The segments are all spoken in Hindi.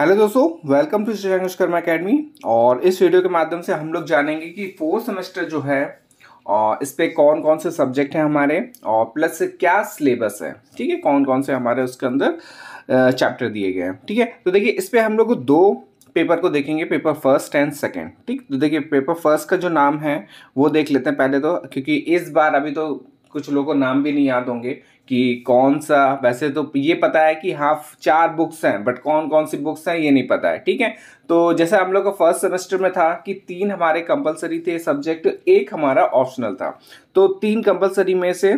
हेलो दोस्तों welcome to Shri Sharma academy और इस वीडियो के माध्यम से हम लोग जानेंगे कि फोर्थ सेमेस्टर जो है और इस पर कौन कौन से सब्जेक्ट हैं हमारे और प्लस क्या सिलेबस है ठीक है कौन कौन से हमारे उसके अंदर चैप्टर दिए गए हैं ठीक है तो देखिए इस पर हम लोग दो पेपर को देखेंगे पेपर फर्स्ट एंड सेकेंड ठीक तो देखिए पेपर फर्स्ट का जो नाम है वो देख लेते हैं पहले तो क्योंकि इस बार अभी तो कुछ लोगों को नाम भी नहीं याद होंगे कि कौन सा वैसे तो ये पता है कि हाँ चार बुक्स हैं बट कौन कौन सी बुक्स हैं ये नहीं पता है ठीक है तो जैसे हम लोग का फर्स्ट सेमेस्टर में था कि तीन हमारे कंपलसरी थे सब्जेक्ट एक हमारा ऑप्शनल था तो तीन कंपलसरी में से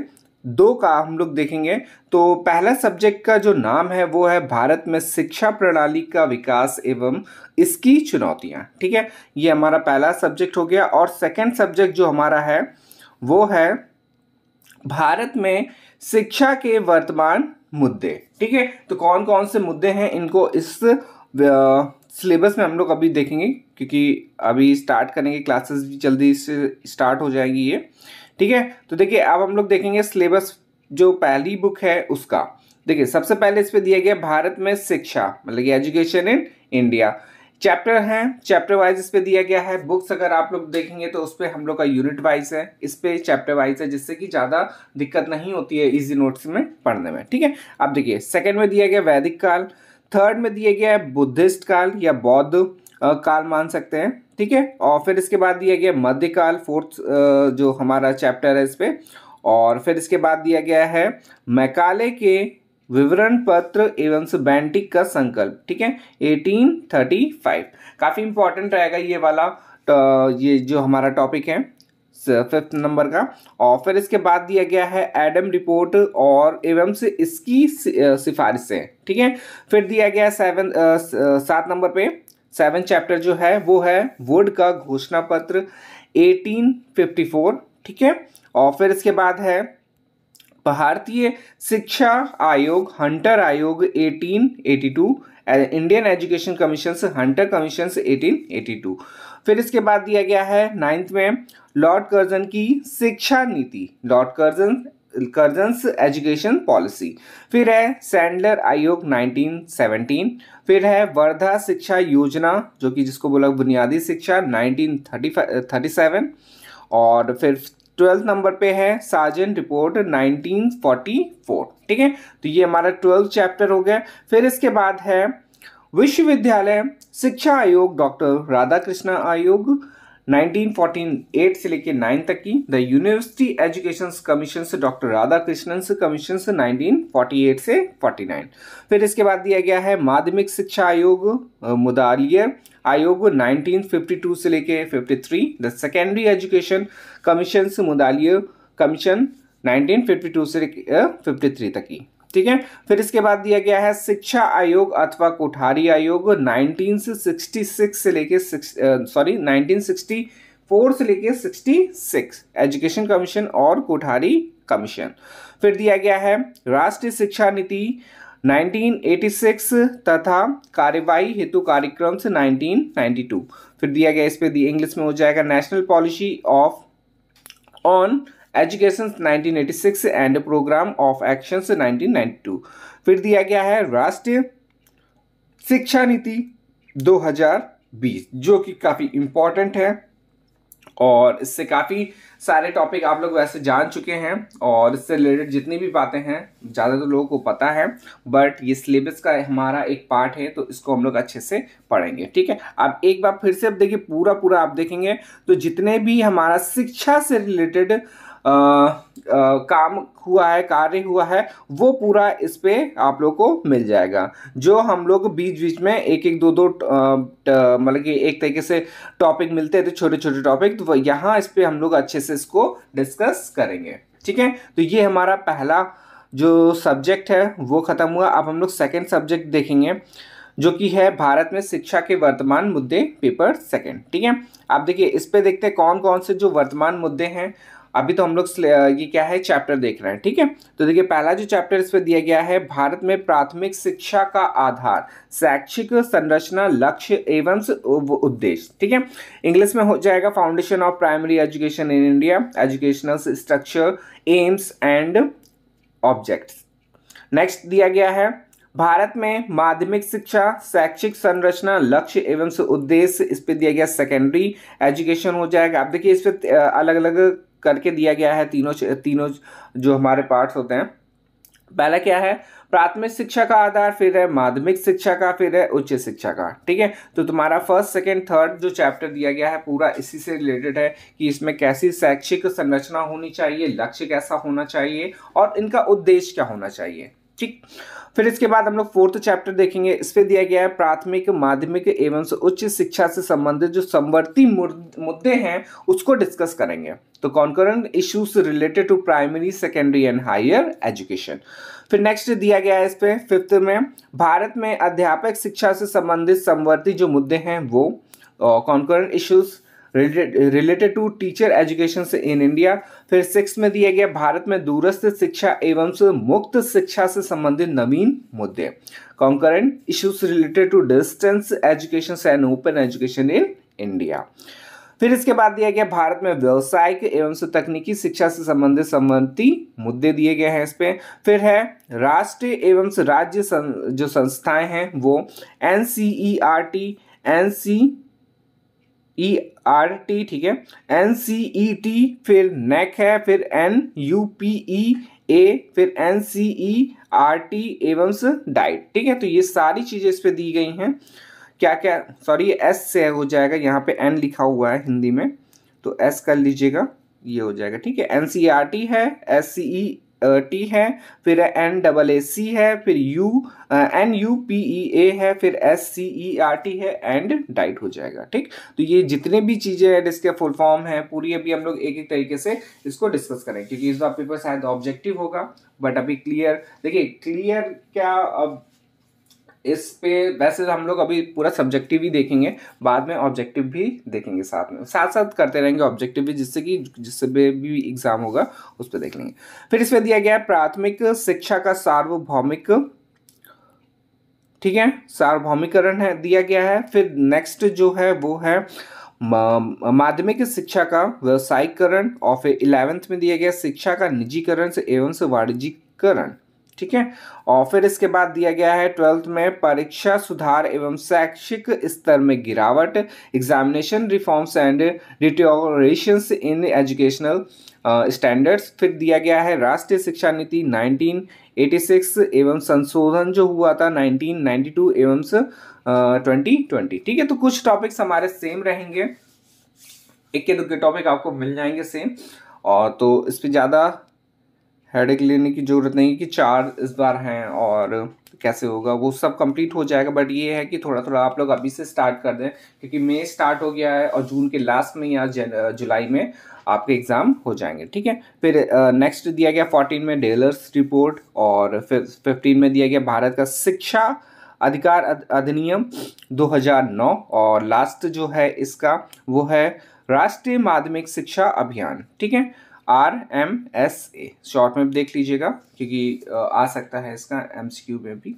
दो का हम लोग देखेंगे तो पहला सब्जेक्ट का जो नाम है वो है भारत में शिक्षा प्रणाली का विकास एवं इसकी चुनौतियाँ ठीक है ये हमारा पहला सब्जेक्ट हो गया और सेकेंड सब्जेक्ट जो हमारा है वो है भारत में शिक्षा के वर्तमान मुद्दे ठीक है तो कौन कौन से मुद्दे हैं इनको इस सिलेबस में हम लोग अभी देखेंगे क्योंकि अभी स्टार्ट करेंगे क्लासेस भी जल्दी से स्टार्ट हो जाएगी ये ठीक है तो देखिए अब हम लोग देखेंगे सिलेबस जो पहली बुक है उसका देखिए सबसे पहले इस पर दिया गया भारत में शिक्षा मतलब कि एजुकेशन इन इंडिया चैप्टर हैं चैप्टर वाइज इस पर दिया गया है बुक्स अगर आप लोग देखेंगे तो उस पर हम लोग का यूनिट वाइज है इस पर चैप्टर वाइज है जिससे कि ज़्यादा दिक्कत नहीं होती है इजी नोट्स में पढ़ने में ठीक है अब देखिए सेकेंड में दिया गया वैदिक काल थर्ड में दिया गया है बुद्धिस्ट काल या बौद्ध काल मान सकते हैं ठीक है और फिर इसके बाद दिया गया मध्यकाल फोर्थ जो हमारा चैप्टर है इस पर और फिर इसके बाद दिया गया है मैकाले के विवरण पत्र एवं बैंटिक का संकल्प ठीक है 1835 काफ़ी इंपॉर्टेंट रहेगा ये वाला तो ये जो हमारा टॉपिक है फिफ्थ नंबर का और फिर इसके बाद दिया गया है एडम रिपोर्ट और एवं से इसकी सिफारिशें ठीक है फिर दिया गया सेवन सात नंबर पे सेवन चैप्टर जो है वो है वुड का घोषणा पत्र 1854 ठीक है और फिर इसके बाद है भारतीय शिक्षा आयोग हंटर आयोग 1882 Indian education commission Hunter commission 1882 फिर इसके बाद दिया गया है नाइन्थ में लॉर्ड कर्जन की शिक्षा नीति Lord Curzon Curzon's education policy फिर है सैंडलर आयोग 1917 फिर है वर्धा शिक्षा योजना जो कि जिसको बोला बुनियादी शिक्षा 1937 और फिर ट्वेल्थ नंबर पे है साजन रिपोर्ट 1944 ठीक है तो ये हमारा ट्वेल्थ चैप्टर हो गया फिर इसके बाद है विश्वविद्यालय शिक्षा आयोग डॉक्टर राधा कृष्णा आयोग 1948 से लेके 9 तक की द यूनिवर्सिटी एजुकेशन कमीशन से डॉक्टर राधा कृष्णन कमीशन से 1948 से 49 फिर इसके बाद दिया गया है माध्यमिक शिक्षा आयोग मुदालियर आयोग 1952 से लेके 53 द सेकेंडरी एजुकेशन कमीशन से मुदालिय कमीशन 1952 से फिफ्टी थ्री तक की ठीक है फिर इसके बाद दिया गया है शिक्षा आयोग अथवा कोठारी आयोग 1966 से लेके सॉरी 1964 से लेके 66 एजुकेशन कमीशन और कोठारी कमीशन फिर दिया गया है राष्ट्रीय शिक्षा नीति 1986 तथा कार्यवाही हेतु कार्यक्रम से 1992 फिर दिया गया इस पे दी इंग्लिश में हो जाएगा national policy of on education 1986 and programme of action से 1992 फिर दिया गया है राष्ट्रीय शिक्षा नीति 2020 जो कि काफ़ी इम्पॉर्टेंट है और इससे काफ़ी सारे टॉपिक आप लोग वैसे जान चुके हैं और इससे रिलेटेड जितनी भी बातें हैं ज़्यादातर तो लोगों को पता है बट ये सिलेबस का हमारा एक पार्ट है तो इसको हम लोग अच्छे से पढ़ेंगे ठीक है अब एक बार फिर से अब देखिए पूरा पूरा आप देखेंगे तो जितने भी हमारा शिक्षा से रिलेटेड आ, आ, काम हुआ है कार्य हुआ है वो पूरा इस पर आप लोग को मिल जाएगा जो हम लोग बीच बीच में एक एक दो दो मतलब कि एक तरीके से टॉपिक मिलते थे तो छोटे छोटे टॉपिक तो यहाँ इस पर हम लोग अच्छे से इसको डिस्कस करेंगे ठीक है तो ये हमारा पहला जो सब्जेक्ट है वो ख़त्म हुआ अब हम लोग सेकेंड सब्जेक्ट देखेंगे जो कि है भारत में शिक्षा के वर्तमान मुद्दे पेपर सेकंड ठीक है आप देखिए इस पे देखते हैं कौन कौन से जो वर्तमान मुद्दे हैं अभी तो हम लोग ये क्या है चैप्टर देख रहे हैं ठीक है तो देखिए पहला जो चैप्टर इस पर दिया गया है भारत में प्राथमिक शिक्षा का आधार शैक्षिक संरचना लक्ष्य एवं उद्देश्य ठीक है इंग्लिश में हो जाएगा foundation of primary education in India educational structure aims and object next दिया गया है भारत में माध्यमिक शिक्षा शैक्षिक संरचना लक्ष्य एवं उद्देश्य इस पर दिया गया सेकेंडरी एजुकेशन हो जाएगा आप देखिए इस पर अलग अलग करके दिया गया है तीनों तीनों जो हमारे पार्ट्स होते हैं पहला क्या है प्राथमिक शिक्षा का आधार फिर है माध्यमिक शिक्षा का फिर है उच्च शिक्षा का ठीक है तो तुम्हारा फर्स्ट सेकंड थर्ड जो चैप्टर दिया गया है पूरा इसी से रिलेटेड है कि इसमें कैसी शैक्षिक संरचना होनी चाहिए लक्ष्य कैसा होना चाहिए और इनका उद्देश्य क्या होना चाहिए ठीक फिर इसके बाद हम लोग फोर्थ चैप्टर देखेंगे इस पर दिया गया है प्राथमिक माध्यमिक एवं उच्च शिक्षा से संबंधित जो संवर्ती मुद्दे हैं उसको डिस्कस करेंगे तो concurrent issues related to primary secondary and higher education फिर नेक्स्ट दिया गया है इस पर फिफ्थ में भारत में अध्यापक शिक्षा से संबंधित संवर्ती जो मुद्दे हैं वो concurrent issues related to teacher education in India फिर सिक्स में दिया गया भारत में दूरस्थ शिक्षा एवं मुक्त शिक्षा से संबंधित नवीन मुद्दे concurrent issues related to distance education and open education in India फिर इसके बाद दिया गया भारत में व्यवसायिक एवं से तकनीकी शिक्षा से संबंधित संबंधी मुद्दे दिए गए हैं इस पर फिर है राष्ट्रीय एवं से राज्य सं, जो संस्थाएं हैं वो N C E R T N C E R T ठीक है एन सी ई टी फिर नेक e है फिर N U P E A फिर N C E R T एवं डाइट ठीक है तो ये सारी चीज़ें इस पर दी गई हैं क्या क्या सॉरी एस से हो जाएगा यहाँ पे एन लिखा हुआ है हिंदी में तो एस कर लीजिएगा ये हो जाएगा ठीक है एन सी आर टी है S C E T e, e, है फिर एन डबल ए सी है फिर U N U P E A है फिर S C E R T है एंड डाइट हो जाएगा ठीक तो ये जितने भी चीज़ें हैं इसके फुल फॉर्म है पूरी अभी हम लोग एक एक तरीके से इसको डिस्कस करें क्योंकि इस बार पेपर शायद ऑब्जेक्टिव होगा बट अभी क्लियर देखिए क्लियर क्या अब इस पे वैसे हम लोग अभी पूरा सब्जेक्टिव ही देखेंगे बाद में ऑब्जेक्टिव भी देखेंगे साथ में साथ साथ करते रहेंगे ऑब्जेक्टिव भी जिससे कि जिससे भी एग्जाम होगा उस पर देख लेंगे फिर इसमें दिया गया है प्राथमिक शिक्षा का सार्वभौमिक ठीक है सार्वभौमिकरण है दिया गया है फिर नेक्स्ट जो है वो है माध्यमिक शिक्षा का व्यावसायिकरण और फिर इलेवेंथ में दिया गया शिक्षा का निजीकरण से एवं से वाणिज्यिकरण ठीक है और फिर इसके बाद दिया गया है ट्वेल्थ में परीक्षा सुधार एवं शैक्षिक स्तर में गिरावट examination reforms and deterioration in educational standards फिर दिया गया है राष्ट्रीय शिक्षा नीति 1986 एवं संशोधन जो हुआ था 1992 एवं uh, ट्वेंटी ट्वेंटी ठीक है तो कुछ टॉपिक्स हमारे सेम रहेंगे एक के दो के टॉपिक आपको मिल जाएंगे सेम और तो इस पर ज़्यादा हेडेक लेने की ज़रूरत नहीं कि चार इस बार हैं और कैसे होगा वो सब कंप्लीट हो जाएगा बट ये है कि थोड़ा थोड़ा आप लोग अभी से स्टार्ट कर दें क्योंकि मई स्टार्ट हो गया है और जून के लास्ट में या जुलाई में आपके एग्ज़ाम हो जाएंगे ठीक है फिर नेक्स्ट दिया गया फोर्टीन में डेलर्स रिपोर्ट और फिफ्टीन में दिया गया भारत का शिक्षा अधिकार अधिनियम 2009 और लास्ट जो है इसका वो है राष्ट्रीय माध्यमिक शिक्षा अभियान ठीक है R M S A short में देख लीजिएगा क्योंकि आ सकता है इसका एम सी क्यू में भी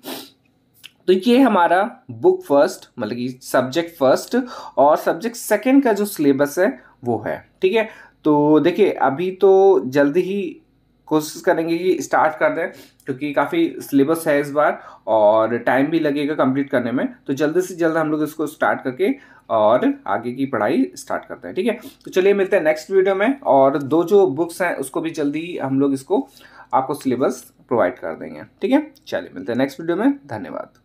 तो ये हमारा बुक फर्स्ट मतलब कि सब्जेक्ट फर्स्ट और सब्जेक्ट सेकेंड का जो सिलेबस है वो है ठीक है तो देखिए अभी तो जल्दी ही कोशिश करेंगे कि स्टार्ट कर दें क्योंकि काफ़ी सिलेबस है इस बार और टाइम भी लगेगा कंप्लीट करने में तो जल्दी से जल्द हम लोग इसको स्टार्ट करके और आगे की पढ़ाई स्टार्ट करते हैं ठीक है तो चलिए मिलते हैं नेक्स्ट वीडियो में और दो जो बुक्स हैं उसको भी जल्दी हम लोग इसको आपको सिलेबस प्रोवाइड कर देंगे ठीक है चलिए मिलते हैं नेक्स्ट वीडियो में धन्यवाद